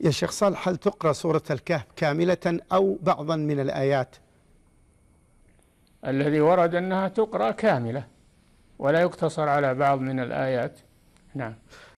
يا شيخ صالح هل تقرأ سورة الكهف كاملة أو بعضا من الآيات الذي ورد أنها تقرأ كاملة ولا يقتصر على بعض من الآيات نعم